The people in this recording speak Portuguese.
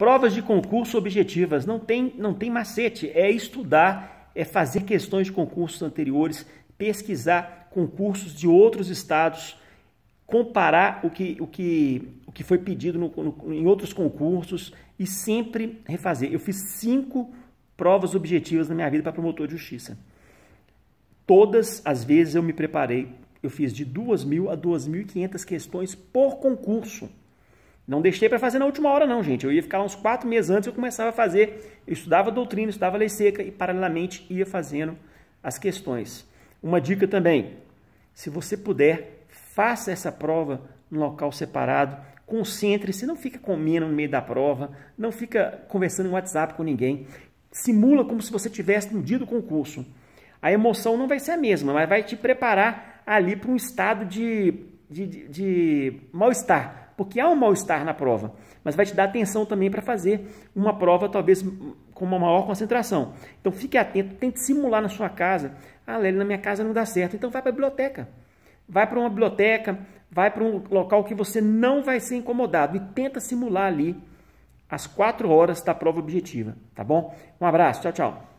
Provas de concurso objetivas. Não tem, não tem macete. É estudar, é fazer questões de concursos anteriores, pesquisar concursos de outros estados, comparar o que, o que, o que foi pedido no, no, em outros concursos e sempre refazer. Eu fiz cinco provas objetivas na minha vida para promotor de justiça. Todas as vezes eu me preparei. Eu fiz de 2.000 a 2.500 questões por concurso. Não deixei para fazer na última hora, não, gente. Eu ia ficar uns quatro meses antes eu começava a fazer. Eu estudava doutrina, estudava lei seca e, paralelamente, ia fazendo as questões. Uma dica também: se você puder, faça essa prova no local separado. Concentre-se, não fica comendo no meio da prova, não fica conversando em WhatsApp com ninguém. Simula como se você tivesse no dia do concurso. A emoção não vai ser a mesma, mas vai te preparar ali para um estado de, de, de, de mal-estar porque há um mal-estar na prova, mas vai te dar atenção também para fazer uma prova talvez com uma maior concentração. Então fique atento, tente simular na sua casa. Ah, Lélio, na minha casa não dá certo, então vai para a biblioteca. Vai para uma biblioteca, vai para um local que você não vai ser incomodado e tenta simular ali as quatro horas da prova objetiva, tá bom? Um abraço, tchau, tchau.